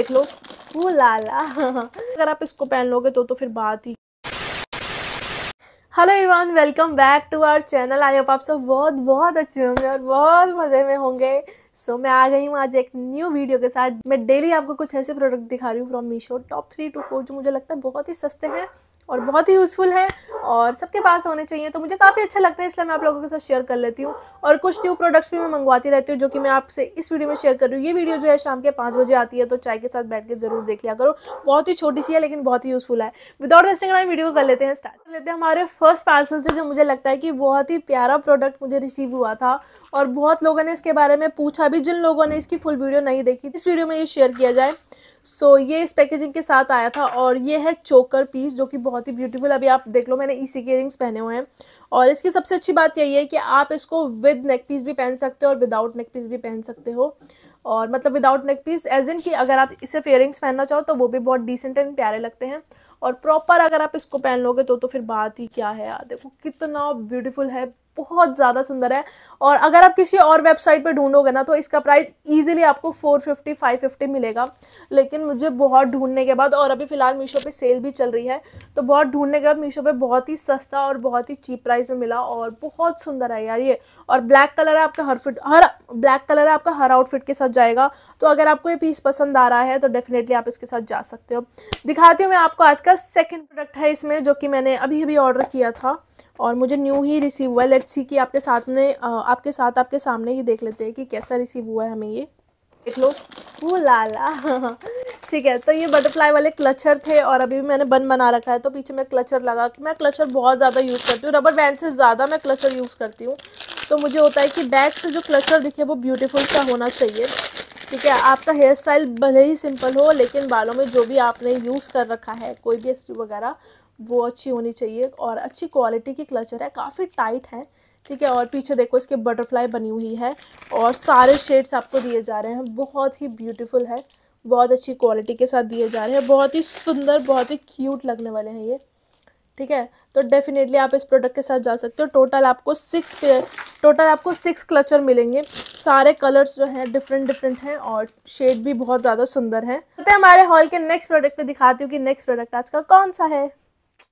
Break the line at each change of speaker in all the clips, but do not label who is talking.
देख लो वो लाला अगर आप इसको पहन लोगे तो तो फिर बात ही हेलो इवान welcome back to our channel I hope आप सब बहुत बहुत अच्छे होंगे और बहुत मज़े में होंगे सो so, मैं आ गई हूँ आज एक न्यू वीडियो के साथ मैं डेली आपको कुछ ऐसे प्रोडक्ट दिखा रही हूँ from Meesho top three to four जो मुझे लगता है बहुत ही सस्ते हैं और बहुत ही यूज़फुल है और सबके पास होने चाहिए तो मुझे काफ़ी अच्छा लगता है इसलिए मैं आप लोगों के साथ शेयर कर लेती हूँ और कुछ न्यू प्रोडक्ट्स भी मैं मंगवाती रहती हूँ जो कि मैं आपसे इस वीडियो में शेयर कर रही हूँ ये वीडियो जो है शाम के पाँच बजे आती है तो चाय के साथ बैठ के जरूर देख लिया करो बहुत ही छोटी सी है लेकिन बहुत ही यूज़फुल है विदाउट वेस्टिंग टाइम वीडियो को कर लेते हैं स्टार्ट कर लेते हैं हमारे फर्स्ट पार्सल से जो मुझे लगता है कि बहुत ही प्यारा प्रोडक्ट मुझे रिसीव हुआ था और बहुत लोगों ने इसके बारे में पूछा भी जिन लोगों ने इसकी फुल वीडियो नहीं देखी इस वीडियो में ये शेयर किया जाए सो so, ये इस पैकेजिंग के साथ आया था और ये है चोकर पीस जो कि बहुत ही ब्यूटीफुल अभी आप देख लो मैंने इसी के रिंग्स पहने हुए हैं और इसकी सबसे अच्छी बात यही है कि आप इसको विद नेक पीस भी पहन सकते हो और विदाउट नेक पीस भी पहन सकते हो और मतलब without neck piece as in कि अगर आप सिर्फ इयर पहनना चाहो तो वो भी बहुत डिसेंट एंड प्यारे लगते हैं और प्रॉपर अगर आप इसको पहन लोगे तो तो फिर बात ही क्या है यार देखो कितना ब्यूटीफुल है बहुत ज़्यादा सुंदर है और अगर आप किसी और वेबसाइट पे ढूंढोगे ना तो इसका प्राइस इजीली आपको 450 550 मिलेगा लेकिन मुझे बहुत ढूंढने के बाद और अभी फ़िलहाल मीशो पे सेल भी चल रही है तो बहुत ढूंढने के बाद मीशो पे बहुत ही सस्ता और बहुत ही चीप प्राइस में मिला और बहुत सुंदर है यार ये और ब्लैक कलर है आपका हर फिट हर ब्लैक कलर है आपका हर आउटफिट के साथ जाएगा तो अगर आपको ये पीस पसंद आ रहा है तो डेफिनेटली आप इसके साथ जा सकते हो दिखाती हूँ मैं आपको आज का सेकेंड प्रोडक्ट है इसमें जो कि मैंने अभी अभी ऑर्डर किया था और मुझे न्यू ही रिसीव हुआ लेट लेट्स सी कि आपके साथ में आपके साथ आपके सामने ही देख लेते हैं कि कैसा रिसीव हुआ है हमें ये देख लो वो लाला ठीक है तो ये बटरफ्लाई वाले क्लचर थे और अभी भी मैंने बन बना रखा है तो पीछे में क्लचर लगा कि मैं क्लचर बहुत ज़्यादा यूज़ करती हूँ रबर बैंड से ज़्यादा मैं क्लचर यूज़ करती हूँ तो मुझे होता है कि बैक से जो क्लचर दिखे वो ब्यूटीफुल सा होना चाहिए ठीक है आपका हेयर स्टाइल भले ही सिंपल हो लेकिन बालों में जो भी आपने यूज़ कर रखा है कोई भी वगैरह वो अच्छी होनी चाहिए और अच्छी क्वालिटी की क्लचर है काफ़ी टाइट है ठीक है और पीछे देखो इसके बटरफ्लाई बनी हुई है और सारे शेड्स आपको दिए जा रहे हैं बहुत ही ब्यूटीफुल है बहुत अच्छी क्वालिटी के साथ दिए जा रहे हैं बहुत ही सुंदर बहुत ही क्यूट लगने वाले हैं ये ठीक है तो डेफिनेटली आप इस प्रोडक्ट के साथ जा सकते हो टोटल आपको सिक्स टोटल आपको सिक्स क्लचर मिलेंगे सारे कलर्स जो हैं डिफरेंट डिफरेंट हैं और शेड भी बहुत ज़्यादा सुंदर है तो हमारे हॉल के नेक्स्ट प्रोडक्ट पे दिखाती हूँ कि नेक्स्ट प्रोडक्ट आज का कौन सा है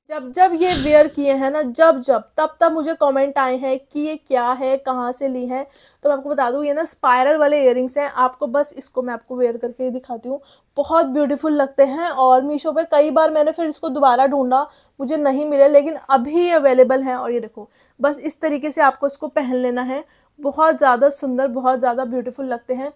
जब जब ये वेयर किए हैं ना जब जब तब तब मुझे कमेंट आए हैं कि ये क्या है कहाँ से ली है तो मैं आपको बता दूँ ये ना स्पायरल वाले इयरिंग्स हैं आपको बस इसको मैं आपको वेयर करके दिखाती हूँ बहुत ब्यूटीफुल लगते हैं और मीशो पे कई बार मैंने फिर इसको दोबारा ढूंढा मुझे नहीं मिले लेकिन अभी अवेलेबल हैं और ये देखो बस इस तरीके से आपको इसको पहन लेना है बहुत ज़्यादा सुंदर बहुत ज़्यादा ब्यूटीफुल लगते हैं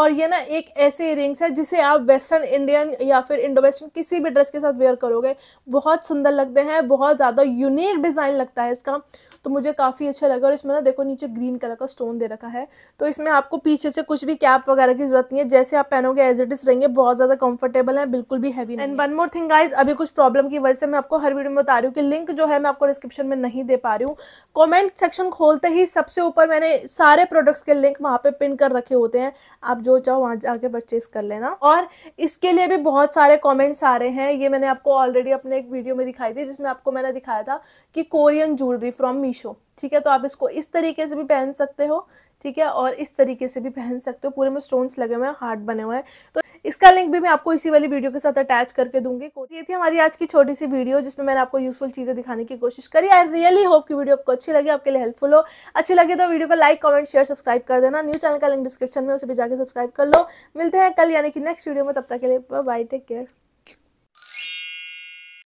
और ये ना एक ऐसे इयरिंग्स है जिसे आप वेस्टर्न इंडियन या फिर इंडो वेस्टर्न किसी भी ड्रेस के साथ वेयर करोगे बहुत सुंदर लगते हैं बहुत ज़्यादा यूनिक डिज़ाइन लगता है इसका तो मुझे काफ़ी अच्छा लगा और इसमें ना देखो नीचे ग्रीन कलर का स्टोन दे रखा है तो इसमें आपको पीछे से कुछ भी कैप वगैरह की जरूरत नहीं है जैसे आप पहनोगे एज इट इज रहेंगे बहुत ज़्यादा कंफर्टेबल है बिल्कुल भी heavy and one more thing guys अभी कुछ प्रॉब्लम की वजह से मैं आपको हर वीडियो में बता रही हूँ कि लिंक जो है मैं आपको डिस्क्रिप्शन में नहीं दे पा रही हूँ कॉमेंट सेक्शन खोलते ही सबसे ऊपर मैंने सारे प्रोडक्ट्स के लिंक वहाँ पे पिन कर रखे होते हैं आप जो चाहो वहाँ जाके परचेज कर लेना और इसके लिए भी बहुत सारे कमेंट्स आ रहे हैं ये मैंने आपको ऑलरेडी अपने एक वीडियो में दिखाई थी जिसमें आपको मैंने दिखाया था कि कोरियन ज्वेलरी फ्रॉम मीशो ठीक है तो आप इसको इस तरीके से भी पहन सकते हो ठीक है और इस तरीके से भी पहन सकते हो पूरे में स्टोन्स लगे हुए हैं हार्ट बने हुए हैं तो इसका लिंक भी मैं आपको इसी वाली वीडियो के साथ अटैच करके दूंगी ये थी हमारी आज की छोटी सी वीडियो जिसमें मैंने आपको यूजफुल चीज़ें दिखाने की कोशिश करी आई रियली होप की वीडियो आपको अच्छी लगी आपके लिए हेल्पफुल हो अच्छी लगे तो वीडियो को लाइक कमेंट शेयर सब्सक्राइब कर देना न्यू चैनल का लिंक डिस्क्रिप्शन में उसे भी जाकर सब्सक्राइब कर लो मिलते हैं कल यानी कि नेक्स्ट वीडियो में तब तक के लिए बाय टेक केयर